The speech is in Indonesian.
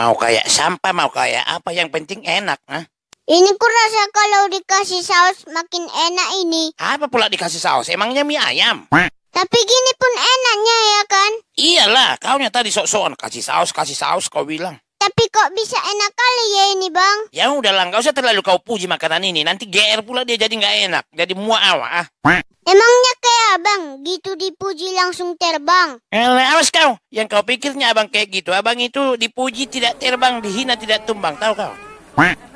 Mau kayak sampah, mau kayak apa, yang penting enak. Nah. Ini kurasa kalau dikasih saus makin enak ini. Apa pula dikasih saus? Emangnya mie ayam? Tapi gini pun enaknya ya kan? Iyalah, kau nyata di sok-sokan. Kasih saus, kasih saus, kau bilang. Tapi kok bisa enak kali ya ini bang? Ya udahlah, nggak usah terlalu kau puji makanan ini. Nanti GR pula dia jadi nggak enak. Jadi muak awak ah. Emang begitu dipuji langsung terbang. Eh, awas kau. Yang kau pikirnya abang kayak gitu. Abang itu dipuji tidak terbang, dihina tidak tumbang. Tahu kau?